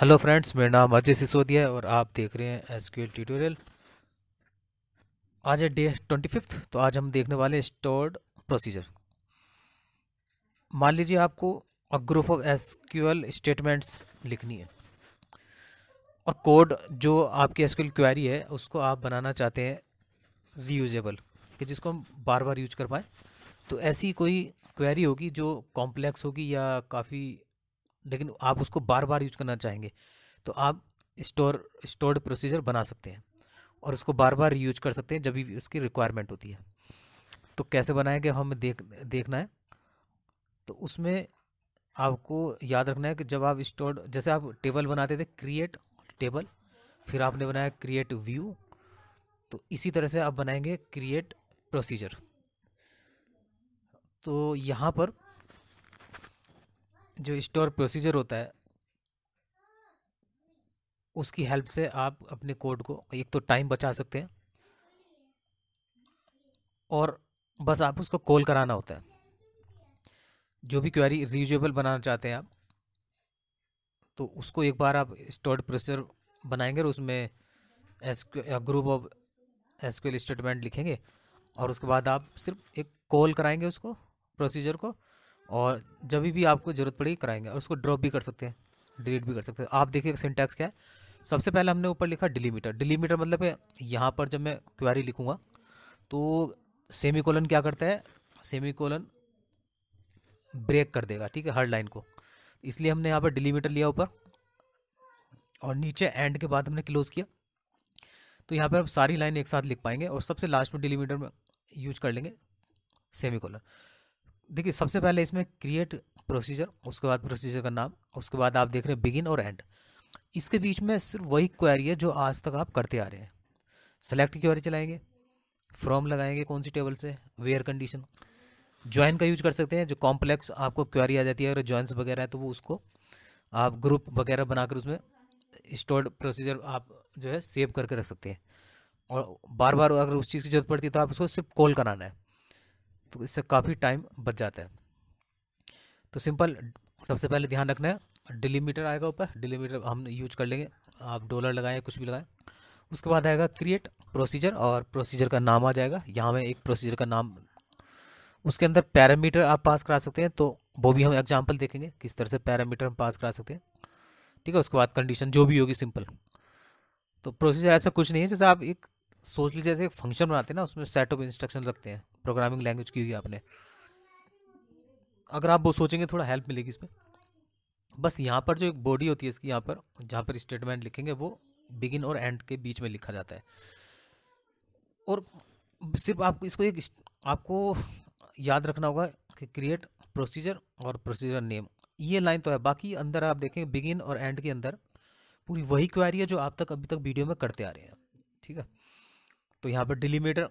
hello friends मेरा नाम अजय सिसोदिया है और आप देख रहे हैं एस ट्यूटोरियल आज है डे ट्वेंटी फिफ्थ तो आज हम देखने वाले हैं स्टोर्ड प्रोसीजर मान लीजिए आपको अ ग्रुप ऑफ एस स्टेटमेंट्स लिखनी है और कोड जो आपकी एस क्वेरी है उसको आप बनाना चाहते हैं रीयूजेबल कि जिसको हम बार बार यूज कर पाएँ तो ऐसी कोई क्वेरी होगी जो कॉम्प्लेक्स होगी या काफ़ी लेकिन आप उसको बार बार यूज करना चाहेंगे तो आप स्टोर स्टोर्ड प्रोसीजर बना सकते हैं और उसको बार बार यूज कर सकते हैं जब भी उसकी रिक्वायरमेंट होती है तो कैसे बनाएंगे हमें देख देखना है तो उसमें आपको याद रखना है कि जब आप स्टोर्ड जैसे आप टेबल बनाते थे क्रिएट टेबल फिर आपने बनाया क्रिएट व्यू तो इसी तरह से आप बनाएंगे क्रिएट प्रोसीजर तो यहाँ पर जो स्टोर प्रोसीजर होता है उसकी हेल्प से आप अपने कोड को एक तो टाइम बचा सकते हैं और बस आप उसको कॉल कराना होता है जो भी क्वेरी रीयूजेबल बनाना चाहते हैं आप तो उसको एक बार आप स्टोर्ड प्रोसीजर बनाएंगे और उसमें एस ग्रुप ऑफ एस स्टेटमेंट लिखेंगे और उसके बाद आप सिर्फ एक कॉल कराएंगे उसको प्रोसीजर को और जब भी आपको ज़रूरत पड़ेगी कराएंगे और उसको ड्रॉप भी कर सकते हैं डिलीट भी कर सकते हैं आप देखिए सिंटैक्स क्या है सबसे पहले हमने ऊपर लिखा डिलीमीटर डिलीमीटर मतलब यहाँ पर जब मैं क्वेरी लिखूँगा तो सेमी कोलन क्या करता है सेमी कोलन ब्रेक कर देगा ठीक है हर लाइन को इसलिए हमने यहाँ पर डिलीमीटर लिया ऊपर और नीचे एंड के बाद हमने क्लोज़ किया तो यहाँ पर आप सारी लाइन एक साथ लिख पाएंगे और सबसे लास्ट में डिलीमीटर में यूज कर लेंगे सेमी कोलन देखिए सबसे पहले इसमें क्रिएट प्रोसीजर उसके बाद प्रोसीजर का नाम उसके बाद आप देख रहे हैं बिगिन और एंड इसके बीच में सिर्फ वही क्वेरी है जो आज तक आप करते आ रहे हैं सेलेक्ट क्वेरी चलाएंगे फ्रॉम लगाएंगे कौन सी टेबल से वेयर कंडीशन ज्वाइन का यूज कर सकते हैं जो कॉम्प्लेक्स आपको क्वेरी आ जाती है अगर ज्वाइंस वगैरह है तो वो उसको आप ग्रुप वगैरह बनाकर उसमें स्टोर्ड प्रोसीजर आप जो है सेव करके रख सकते हैं और बार बार अगर उस चीज़ की जरूरत पड़ती है तो आप उसको सिर्फ कॉल कराना है तो इससे काफ़ी टाइम बच जाता है तो सिंपल सबसे पहले ध्यान रखना है डिलीमीटर आएगा ऊपर डिलीमीटर हम यूज कर लेंगे आप डॉलर लगाएं कुछ भी लगाएं उसके बाद आएगा क्रिएट प्रोसीजर और प्रोसीजर का नाम आ जाएगा यहाँ में एक प्रोसीजर का नाम उसके अंदर पैरामीटर आप पास करा सकते हैं तो वो भी हम एग्जाम्पल देखेंगे किस तरह से पैरामीटर हम पास करा सकते हैं ठीक है उसके बाद कंडीशन जो भी होगी सिंपल तो प्रोसीजर ऐसा कुछ नहीं है जैसे आप एक सोच लीजिए जैसे एक फंक्शन बनाते हैं ना उसमें सेट ऑफ इंस्ट्रक्शन रखते हैं प्रोग्रामिंग लैंग्वेज की हुई आपने अगर आप वो सोचेंगे थोड़ा हेल्प मिलेगी इसमें बस यहाँ पर जो एक बॉडी होती है इसकी यहाँ पर जहाँ पर स्टेटमेंट लिखेंगे वो बिगिन और एंड के बीच में लिखा जाता है और सिर्फ आपको इसको एक आपको याद रखना होगा कि क्रिएट प्रोसीजर और प्रोसीजर नेम ये लाइन तो है बाकी अंदर आप देखेंगे बिगिन और एंड के अंदर पूरी वही क्वारी है जो आप तक अभी तक वीडियो में करते आ रहे हैं ठीक है तो यहाँ पर डिलीमीटर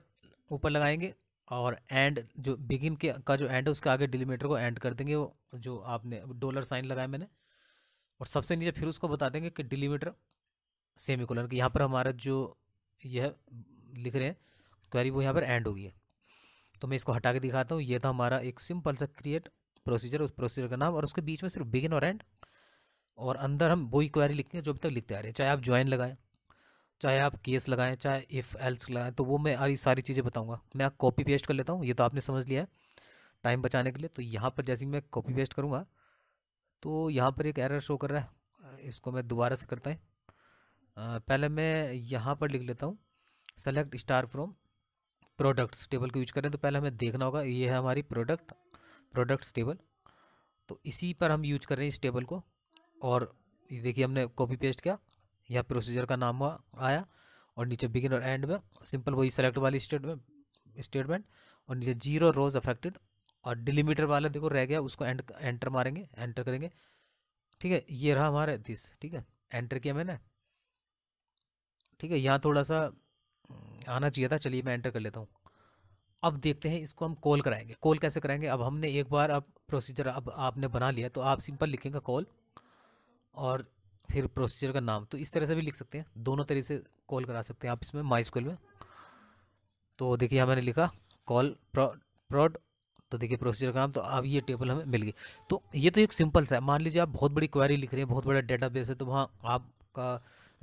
ऊपर लगाएंगे और एंड जो बिगिन के का जो एंड है उसके आगे डिलीमीटर को एंड कर देंगे वो जो आपने डॉलर साइन लगाया मैंने और सबसे नीचे फिर उसको बता देंगे कि डिलीमीटर सेमी कोलन की यहाँ पर हमारा जो यह लिख रहे हैं क्वेरी वो यहाँ पर एंड होगी तो मैं इसको हटा के दिखाता हूँ ये था हमारा एक सिंपल सा क्रिएट प्रोसीजर उस प्रोसीजर का नाम और उसके बीच में सिर्फ बिगिन और एंड और अंदर हम वही क्वेरी लिखेंगे जो अभी तक लिखते आ रहे हैं चाहे आप ज्वाइन लगाएं चाहे आप केस लगाएं चाहे इफ़ एल्स लगाएं तो वो मैं आई सारी चीज़ें बताऊंगा मैं कॉपी पेस्ट कर लेता हूँ ये तो आपने समझ लिया है टाइम बचाने के लिए तो यहाँ पर जैसे मैं कॉपी पेस्ट करूँगा तो यहाँ पर एक एरर शो कर रहा है इसको मैं दोबारा से करता है पहले मैं यहाँ पर लिख लेता हूँ select star from products table को यूज करें तो पहले हमें देखना होगा ये है हमारी प्रोडक्ट प्रोडक्ट्स टेबल तो इसी पर हम यूज कर रहे हैं इस टेबल को और ये देखिए हमने कॉपी पेस्ट किया यहाँ प्रोसीजर का नाम आया और नीचे बिगिन और एंड में सिंपल वही सेलेक्ट वाली स्टेटमेंट स्टेटमेंट और नीचे जीरो रोज अफेक्टेड और डिलीमीटर वाला देखो रह गया उसको एंड एंटर मारेंगे एंटर करेंगे ठीक है ये रहा हमारे दिस ठीक है एंटर किया मैंने ठीक है यहाँ थोड़ा सा हम्म, आना चाहिए था चलिए मैं एंटर कर लेता हूँ अब देखते हैं इसको हम कॉल कराएंगे कॉल कैसे कराएंगे अब हमने एक बार अब प्रोसीजर अब आपने बना लिया तो आप सिंपल लिखेंगे कॉल और फिर प्रोसीजर का नाम तो इस तरह से भी लिख सकते हैं दोनों तरह से कॉल करा सकते हैं आप इसमें माई स्कूल में तो देखिए यहाँ मैंने लिखा कॉल प्रॉड तो देखिए प्रोसीजर का नाम तो अब ये टेबल हमें मिल गई तो ये तो एक सिंपल सा है मान लीजिए आप बहुत बड़ी क्वारी लिख रहे हैं बहुत बड़ा डेटा है तो वहाँ आपका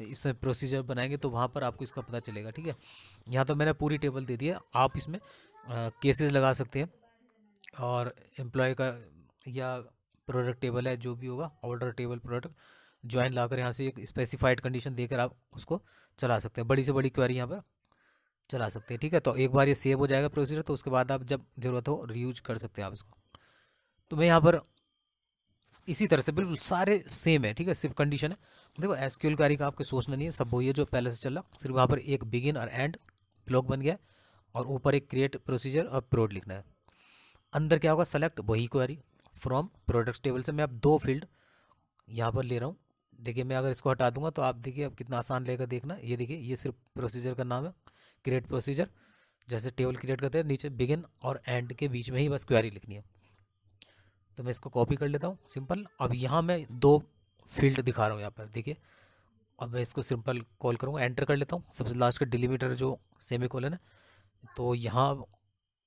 इसमें प्रोसीजर बनाएंगे तो वहाँ पर आपको इसका पता चलेगा ठीक है यहाँ तो मैंने पूरी टेबल दे दिया आप इसमें केसेस लगा सकते हैं और एम्प्लॉय का या प्रोडक्ट टेबल है जो भी होगा ऑर्डर टेबल प्रोडक्ट ज्वाइन लाकर यहाँ से एक स्पेसिफाइड कंडीशन देकर आप उसको चला सकते हैं बड़ी से बड़ी क्वेरी यहाँ पर चला सकते हैं ठीक है तो एक बार ये सेव हो जाएगा प्रोसीजर तो उसके बाद आप जब ज़रूरत हो रीयूज कर सकते हैं आप इसको तो मैं यहाँ पर इसी तरह से बिल्कुल सारे सेम है ठीक है सिर्फ कंडीशन है देखो एस क्यूल का आपको सोचना नहीं है सब वही है जो पहले से चल रहा सिर्फ वहाँ पर एक बिगिन और एंड ब्लॉक बन गया और ऊपर एक क्रिएट प्रोसीजर और प्रोड लिखना है अंदर क्या होगा सेलेक्ट वही क्वारी फ्रॉम प्रोडक्ट टेबल से मैं अब दो फील्ड यहाँ पर ले रहा हूँ देखिए मैं अगर इसको हटा दूंगा तो आप देखिए अब कितना आसान रहेगा देखना ये देखिए ये सिर्फ प्रोसीजर का नाम है क्रिएट प्रोसीजर जैसे टेबल क्रिएट करते हैं नीचे बिगिन और एंड के बीच में ही बस क्वेरी लिखनी है तो मैं इसको कॉपी कर लेता हूँ सिंपल अब यहाँ मैं दो फील्ड दिखा रहा हूँ यहाँ पर देखिए अब मैं इसको सिंपल कॉल करूँगा एंटर कर लेता हूँ सबसे लास्ट का डिलीमीटर जो सेमी कॉलन है तो यहाँ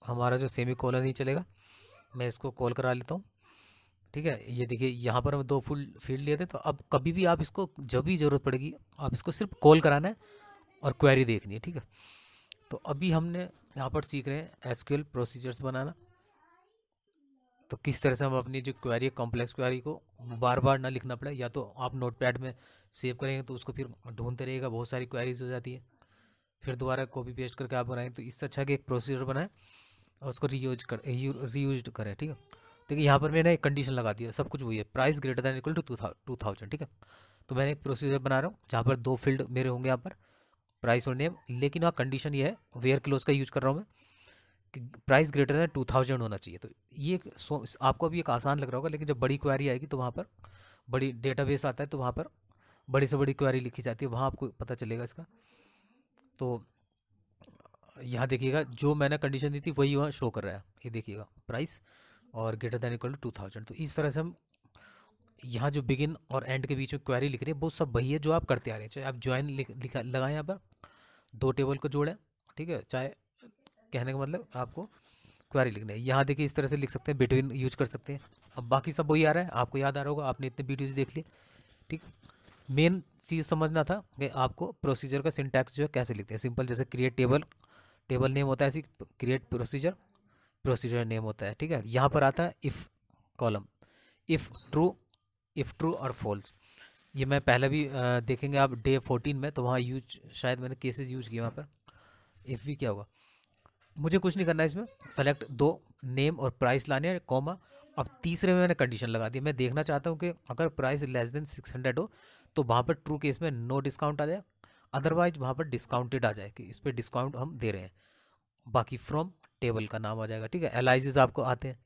हमारा जो सेमी कॉलन ही चलेगा मैं इसको कॉल करा लेता हूँ ठीक है ये देखिए यहाँ पर हम दो फुल फील्ड लिए थे तो अब कभी भी आप इसको जब भी ज़रूरत पड़ेगी आप इसको सिर्फ कॉल कराना है और क्वेरी देखनी है ठीक है तो अभी हमने यहाँ पर सीख रहे हैं एस प्रोसीजर्स बनाना तो किस तरह से हम अपनी जो क्वेरी है कॉम्प्लेक्स क्वेरी को बार बार ना लिखना पड़े या तो आप नोटपैड में सेव करेंगे तो उसको फिर ढूंढते रहेगा बहुत सारी क्वेरीज हो जाती है फिर दोबारा कॉपी पेस्ट करके आप बनाएंगे तो इससे अच्छा कि एक प्रोसीजर बनाएं और उसको रीयूज कर रीयूज करें ठीक है देखिए यहाँ पर मैंने एक कंडीशन लगा दी है सब कुछ वही है price greater than equal to two thousand ठीक है तो मैंने एक प्रोसीजर बना रहा हूँ जहाँ पर दो फील्ड मेरे होंगे यहाँ पर प्राइस और नेम लेकिन वहाँ कंडीशन ये है वेयर क्लोज का यूज कर रहा हूँ मैं कि price greater than two thousand होना चाहिए तो ये सो आपको अभी एक आसान लग रहा होगा लेकिन जब बड़ी क्वारी आएगी तो वहाँ पर बड़ी बेस आता है तो वहाँ पर बड़ी से बड़ी क्वारी लिखी जाती है वहाँ आपको पता चलेगा इसका तो यहाँ देखिएगा जो मैंने कंडीशन दी थी वही वहाँ शो कर रहा है ये देखिएगा प्राइस और greater than equal to two thousand तो इस तरह से हम यहाँ जो बिगिन और एंड के बीच में क्वेरी लिख रही है वो सब वही है जो आप करते आ रहे हैं चाहे आप ज्वाइन लिखा लगाएं यहाँ पर दो टेबल को जोड़ें ठीक है चाहे कहने का मतलब आपको क्वेरी लिखना है यहाँ देखिए इस तरह से लिख सकते हैं बिटवीन यूज कर सकते हैं अब बाकी सब वही आ रहा है आपको याद आ रहा होगा आपने इतने वीडियोज़ देख लिए ठीक मेन चीज़ समझना था कि आपको प्रोसीजर का सिंटैक्स जो है कैसे लिखते हैं सिंपल जैसे क्रिएट टेबल टेबल नेम होता है ऐसी क्रिएट प्रोसीजर प्रोसीजर नेम होता है ठीक है यहाँ पर आता है if column if true if true और फॉल्स ये मैं पहले भी देखेंगे आप डे फोर्टीन में तो वहाँ यूज शायद मैंने केसेस यूज किए वहाँ पर इफ़ भी क्या होगा मुझे कुछ नहीं करना है इसमें सेलेक्ट दो नेम और प्राइस लाने हैं कॉमा अब तीसरे में मैंने कंडीशन लगा दी मैं देखना चाहता हूँ कि अगर price less than six hundred हो तो वहाँ पर ट्रू केस में नो डिस्काउंट आ जाए अदरवाइज वहाँ पर डिस्काउंटेड आ जाए कि इस पर डिस्काउंट हम दे रहे हैं बाकी फ्रॉम टेबल का नाम आ जाएगा ठीक है एलाइजिज आपको आते हैं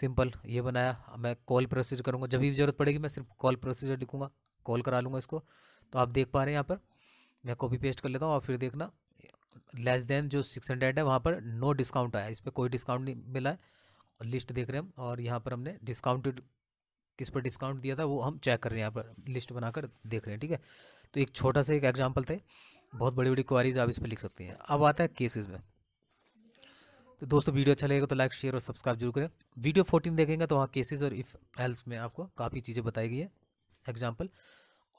सिंपल ये बनाया मैं कॉल प्रोसीजर करूँगा जब भी जरूरत पड़ेगी मैं सिर्फ कॉल प्रोसीजर लिखूँगा कॉल करा लूँगा इसको तो आप देख पा रहे हैं यहाँ पर मैं कॉपी पेस्ट कर लेता हूँ और फिर देखना लेस देन जो सिक्स हंड्रेड है वहाँ पर नो डिस्काउंट आया इस पर कोई डिस्काउंट नहीं मिला है लिस्ट देख रहे हैं हम और यहाँ पर हमने डिस्काउंटेड किस पर डिस्काउंट दिया था वो हम चेक कर रहे हैं यहाँ पर लिस्ट बनाकर देख रहे हैं ठीक है तो एक छोटा सा एक एग्जाम्पल थे बहुत बड़ी बड़ी क्वारीज आप इस पर लिख सकते हैं अब आता है केसेज में तो दोस्तों वीडियो अच्छा लगेगा तो लाइक शेयर और सब्सक्राइब जरूर करें वीडियो फोर्टीन देखेंगे तो वहाँ केसेज और इफ एल्स में आपको काफ़ी चीज़ें बताई गई है एग्जाम्पल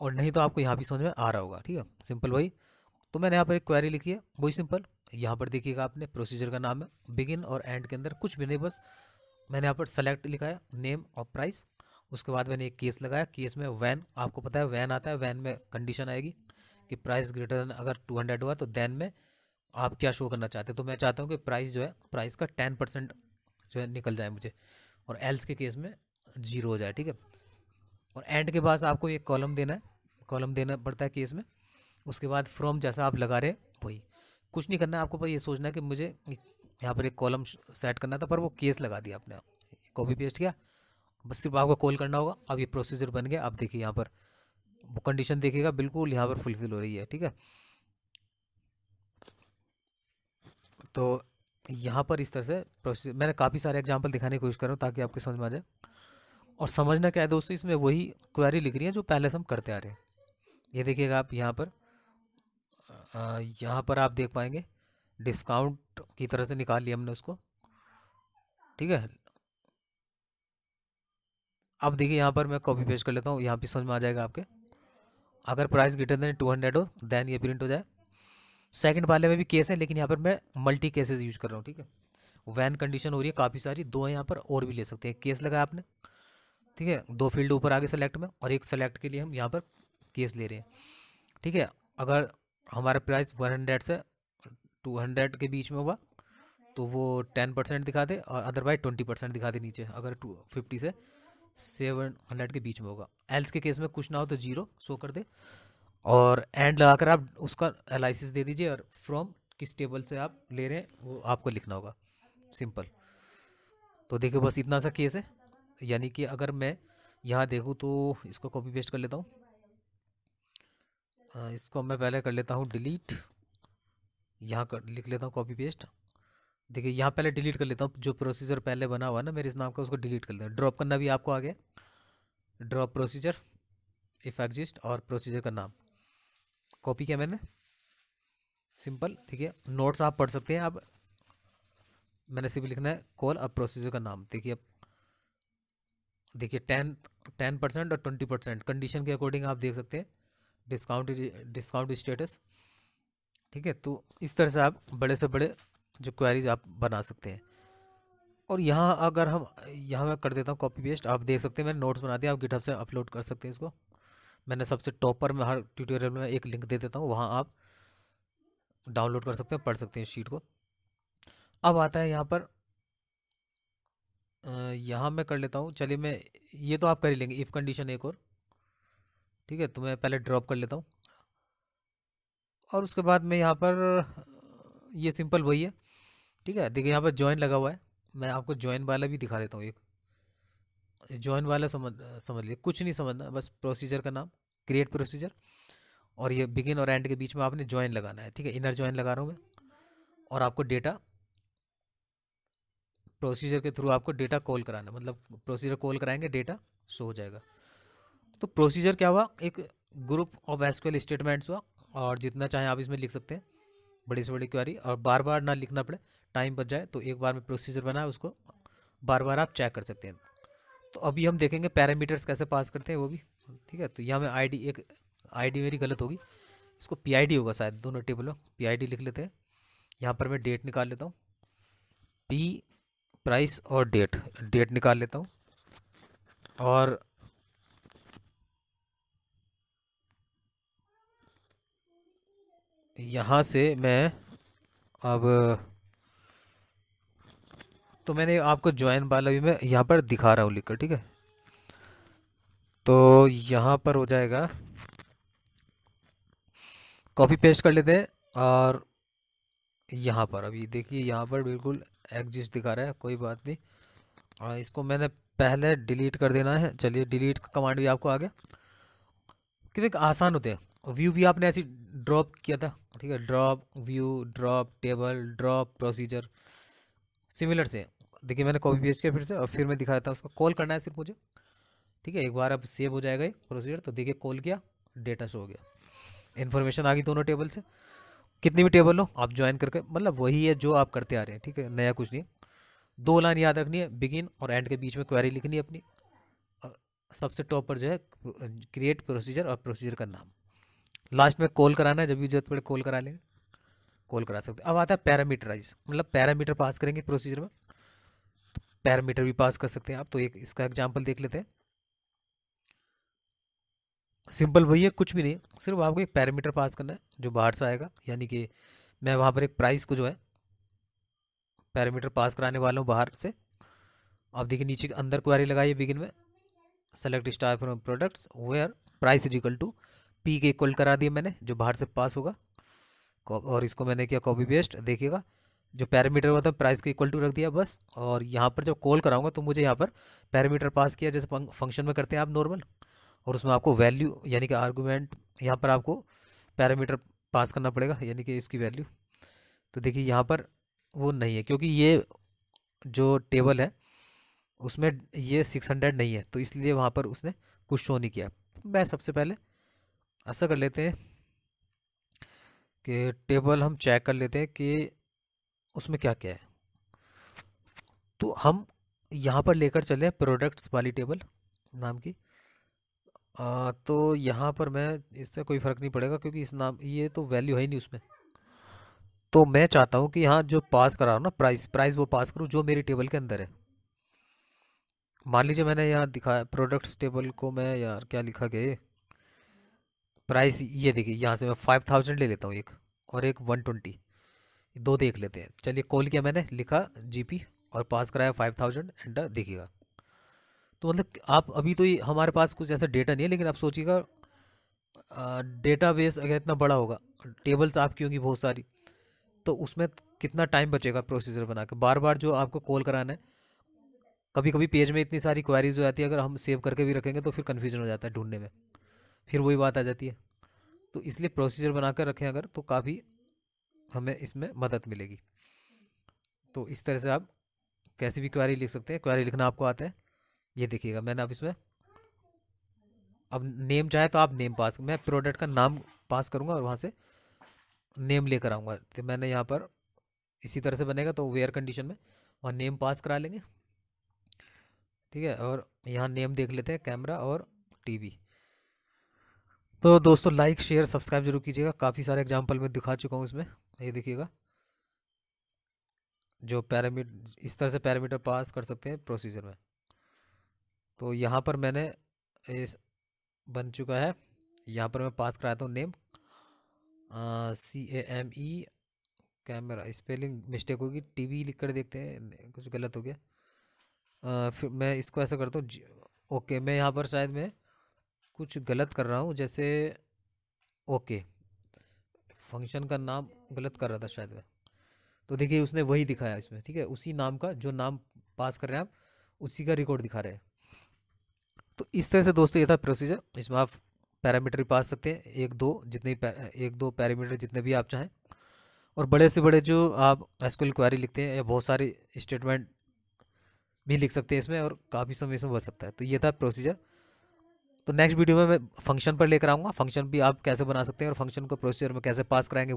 और नहीं तो आपको यहाँ भी समझ में आ रहा होगा ठीक है सिंपल वही तो मैंने यहाँ पर एक क्वेरी लिखी है वही सिंपल यहाँ पर देखिएगा आपने प्रोसीजर का नाम है बिगिन और एंड के अंदर कुछ भी नहीं बस मैंने यहाँ पर सेलेक्ट लिखा है नेम और प्राइस उसके बाद मैंने एक केस लगाया केस में वैन आपको पता है वैन आता है वैन में कंडीशन आएगी कि प्राइस ग्रेटर देन अगर टू हंड्रेड हुआ तो देन में आप क्या शो करना चाहते हैं तो मैं चाहता हूँ कि प्राइस जो है प्राइस का टेन परसेंट जो है निकल जाए मुझे और एल्स के केस में जीरो हो जाए ठीक है और एंड के पास आपको एक कॉलम देना है कॉलम देना पड़ता है केस में उसके बाद फ्रॉम जैसा आप लगा रहे वही कुछ नहीं करना है आपको पर ये सोचना है कि मुझे यहाँ पर एक कॉलम सेट करना था पर वो केस लगा दिया आपने कॉपी पेस्ट किया बस सिर्फ आपको कॉल करना होगा अब ये प्रोसीजर बन गया आप देखिए यहाँ पर वो कंडीशन देखिएगा बिल्कुल यहाँ पर फुलफिल हो रही है ठीक है तो यहाँ पर इस तरह से प्रोसेस मैंने काफ़ी सारे एग्जाम्पल दिखाने की कोशिश कर रहा हूँ ताकि आपके समझ में आ जाए और समझना क्या है दोस्तों इसमें वही क्वेरी लिख रही है जो पहले से हम करते आ रहे हैं ये देखिएगा आप यहाँ पर यहाँ पर आप देख पाएंगे डिस्काउंट की तरह से निकाल लिया हमने उसको ठीक है अब देखिए यहाँ पर मैं कॉपी पेस्ट कर लेता हूँ यहाँ पे समझ में आ जाएगा आपके अगर price greater than two hundred हो देन ये प्रिंट हो जाए सेकंड वाले में भी केस है लेकिन यहाँ पर मैं मल्टी केसेस यूज कर रहा हूँ ठीक है वैन कंडीशन हो रही है काफ़ी सारी दो है यहाँ पर और भी ले सकते हैं केस लगाया आपने ठीक है दो फील्ड ऊपर आगे सेलेक्ट में और एक सेलेक्ट के लिए हम यहाँ पर केस ले रहे हैं ठीक है अगर हमारा प्राइस वन हंड्रेड से टू हंड्रेड के बीच में हुआ तो वो टेन परसेंट दिखा दे और अदरवाइज ट्वेंटी परसेंट दिखा दे नीचे अगर टू फिफ्टी से सेवन हंड्रेड के बीच में होगा एल्स के केस में कुछ ना हो तो जीरो शो कर दे और एंड लगाकर आप उसका एलाइसिस दे दीजिए और फ्रॉम किस टेबल से आप ले रहे हैं वो आपको लिखना होगा सिंपल तो देखिए बस इतना सा केस है यानी कि अगर मैं यहाँ देखूँ तो इसको कॉपी पेस्ट कर लेता हूँ इसको मैं पहले कर लेता हूँ डिलीट यहाँ कर लिख लेता हूँ कॉपी पेस्ट देखिए यहाँ पहले डिलीट कर लेता हूँ जो प्रोसीजर पहले बना हुआ ना मेरे इस नाम का उसको डिलीट कर लेता हूँ ड्रॉप करना भी आपको आ गया ड्रॉप प्रोसीजर इफ एग्जिस्ट और प्रोसीजर का नाम कॉपी किया मैंने सिंपल ठीक है नोट्स आप पढ़ सकते हैं आप मैंने सिर्फ लिखना है कॉल अब प्रोसीजर का नाम देखिए अब देखिए टेन टेन परसेंट और ट्वेंटी परसेंट कंडीशन के अकॉर्डिंग आप देख सकते हैं डिस्काउंट डिस्काउंट स्टेटस ठीक है तो इस तरह से आप बड़े से बड़े जो क्वारीज आप बना सकते हैं और यहाँ अगर हम यहाँ मैं कर देता हूँ कॉपी पेस्ट आप देख सकते हैं मैंने नोट्स बना दिया आप गिटअप से अपलोड कर सकते हैं इसको मैंने सबसे टॉपर में हर ट्यूटोरियल में एक लिंक दे देता हूँ वहाँ आप डाउनलोड कर सकते हैं पढ़ सकते हैं इस शीट को अब आता है यहाँ पर यहाँ मैं कर लेता हूँ चलिए मैं ये तो आप कर ही लेंगे इफ़ कंडीशन एक और ठीक है तो मैं पहले ड्रॉप कर लेता हूँ और उसके बाद मैं यहाँ पर ये सिंपल वही है ठीक है देखिए यहाँ पर ज्वाइन लगा हुआ है मैं आपको ज्वाइन वाला भी दिखा देता हूँ एक ज्वाइन वाला समझ समझ लिए कुछ नहीं समझना बस प्रोसीजर का नाम क्रिएट प्रोसीजर और ये बिगिन और एंड के बीच में आपने ज्वाइन लगाना है ठीक है इनर ज्वाइन लगा रहा हूँ मैं और आपको डेटा प्रोसीजर के थ्रू आपको डेटा कॉल कराना मतलब प्रोसीजर कॉल कराएंगे डेटा शो हो जाएगा तो प्रोसीजर क्या हुआ एक ग्रुप ऑफ एसक्यूएल स्टेटमेंट्स हुआ और जितना चाहें आप इसमें लिख सकते हैं बड़ी से बड़ी क्वारी और बार बार ना लिखना पड़े टाइम बच जाए तो एक बार में प्रोसीजर बना है उसको बार बार आप चेक कर सकते हैं तो अभी हम देखेंगे पैरामीटर्स कैसे पास करते हैं वो भी ठीक है तो यहाँ में आईडी एक आईडी मेरी गलत होगी इसको पीआईडी होगा शायद दोनों टेबल में पीआईडी लिख लेते हैं यहाँ पर मैं डेट निकाल लेता हूँ पी प्राइस और डेट डेट निकाल लेता हूँ और यहाँ से मैं अब तो मैंने आपको ज्वाइन वाला भी मैं यहाँ पर दिखा रहा हूँ लिखकर ठीक है तो यहाँ पर हो जाएगा कॉपी पेस्ट कर लेते हैं और यहाँ पर अभी देखिए यहाँ पर बिल्कुल एग्जिस्ट दिखा रहा है कोई बात नहीं और इसको मैंने पहले डिलीट कर देना है चलिए डिलीट कमांड भी आपको आ गया कितने आसान होते हैं व्यू भी आपने ऐसी ड्रॉप किया था ठीक है drop view drop table drop procedure similar से देखिए मैंने कॉपी पेस्ट किया फिर से और फिर मैं दिखा देता हूँ उसको कॉल करना है सिर्फ मुझे ठीक है एक बार अब सेव हो जाएगा ये प्रोसीजर तो देखिए कॉल किया डेटा शो हो गया इन्फॉर्मेशन आ गई दोनों टेबल से कितनी भी टेबल हो आप ज्वाइन करके मतलब वही है जो आप करते आ रहे हैं ठीक है नया कुछ नहीं दो लाइन याद रखनी है बिगिन और एंड के बीच में क्वेरी लिखनी है अपनी और सबसे टॉप पर जो है क्रिएट प्रोसीजर और प्रोसीजर का नाम लास्ट में कॉल कराना है जब भी जरूरत पड़े कॉल करा लेंगे कॉल करा सकते अब आता है पैरामीटराइज मतलब पैरामीटर पास करेंगे प्रोसीजर में पैरामीटर भी पास कर सकते हैं आप तो एक इसका एग्जाम्पल देख लेते हैं सिंपल वही है कुछ भी नहीं सिर्फ आपको एक पैरामीटर पास करना है जो बाहर से आएगा यानी कि मैं वहाँ पर एक प्राइस को जो है पैरामीटर पास कराने वाला हूँ बाहर से आप देखिए नीचे के अंदर क्वारी लगाइए बिगिन में select star from products where price is equal to P के इक्वल करा दिया मैंने जो बाहर से पास होगा और इसको मैंने किया कॉपी पेस्ट देखिएगा जो पैरामीटर हुआ था प्राइस को इक्वल टू रख दिया बस और यहाँ पर जब कॉल कराऊंगा तो मुझे यहाँ पर पैरामीटर पास किया जैसे फंक्शन में करते हैं आप नॉर्मल और उसमें आपको वैल्यू यानी कि आर्गूमेंट यहाँ पर आपको पैरामीटर पास करना पड़ेगा यानी कि इसकी वैल्यू तो देखिए यहाँ पर वो नहीं है क्योंकि ये जो टेबल है उसमें ये सिक्स हंड्रेड नहीं है तो इसलिए वहाँ पर उसने कुछ शो नहीं किया मैं सबसे पहले ऐसा कर लेते हैं कि टेबल हम चेक कर लेते हैं कि उसमें क्या क्या है तो हम यहाँ पर लेकर चले प्रोडक्ट्स वाली टेबल नाम की आ, तो यहाँ पर मैं इससे कोई फ़र्क नहीं पड़ेगा क्योंकि इस नाम ये तो वैल्यू है ही नहीं उसमें तो मैं चाहता हूँ कि यहाँ जो पास करा रहा हूँ ना प्राइस प्राइस वो पास करूँ जो मेरी टेबल के अंदर है मान लीजिए मैंने यहाँ दिखाया प्रोडक्ट्स टेबल को मैं यार क्या लिखा गया प्राइस ये देखिए यहाँ से मैं फाइव थाउजेंड ले लेता हूँ एक और एक वन ट्वेंटी दो देख लेते हैं चलिए कॉल किया मैंने लिखा जीपी और पास कराया फाइव थाउजेंड एंटर देखिएगा तो मतलब आप अभी तो हमारे पास कुछ ऐसा डेटा नहीं है लेकिन आप सोचिएगा डेटा बेस अगर इतना बड़ा होगा टेबल्स आपकी होंगी बहुत सारी तो उसमें कितना टाइम बचेगा प्रोसीजर बना के बार बार जो आपको कॉल कराना है कभी कभी पेज में इतनी सारी क्वारीज हो जाती है अगर हम सेव करके भी रखेंगे तो फिर कन्फ्यूजन हो जाता है ढूंढने में फिर वही बात आ जाती है तो इसलिए प्रोसीजर बना कर रखें अगर तो काफ़ी हमें इसमें मदद मिलेगी तो इस तरह से आप कैसी भी क्वारी लिख सकते हैं क्वारी लिखना आपको आता है ये देखिएगा मैंने अब इसमें अब नेम चाहे तो आप नेम पास मैं प्रोडक्ट का नाम पास करूँगा और वहाँ से नेम लेकर आऊँगा तो मैंने यहाँ पर इसी तरह से बनेगा तो वेयर कंडीशन में वहाँ नेम पास करा लेंगे ठीक है और यहाँ नेम देख लेते हैं कैमरा और टीवी तो दोस्तों लाइक शेयर सब्सक्राइब जरूर कीजिएगा काफ़ी सारे एग्जाम्पल मैं दिखा चुका हूँ इसमें ये देखिएगा जो पैरामीट इस तरह से पैरामीटर पास कर सकते हैं प्रोसीजर में तो यहाँ पर मैंने इस बन चुका है यहाँ पर मैं पास कराता हूँ name C A M E camera spelling mistake होगी टी वी लिख कर देखते हैं कुछ गलत हो गया आ, फिर मैं इसको ऐसा करता हूँ ओके मैं यहाँ पर शायद मैं कुछ गलत कर रहा हूँ जैसे ओके फंक्शन का नाम गलत कर रहा था शायद मैं तो देखिए उसने वही दिखाया इसमें ठीक है उसी नाम का जो नाम पास कर रहे हैं आप उसी का रिकॉर्ड दिखा रहे हैं तो इस तरह से दोस्तों ये था प्रोसीजर इसमें आप पैरामीटर भी पास सकते हैं एक दो जितने एक दो पैरामीटर जितने भी आप चाहें और बड़े से बड़े जो आप एसक्यूएल क्वारी लिखते हैं या बहुत सारे स्टेटमेंट भी लिख सकते हैं इसमें और काफ़ी समय इसमें बच सकता है तो ये था प्रोसीजर तो नेक्स्ट वीडियो में मैं फंक्शन पर लेकर आऊँगा फंक्शन भी आप कैसे बना सकते हैं और फंक्शन को प्रोसीजर में कैसे पास कराएंगे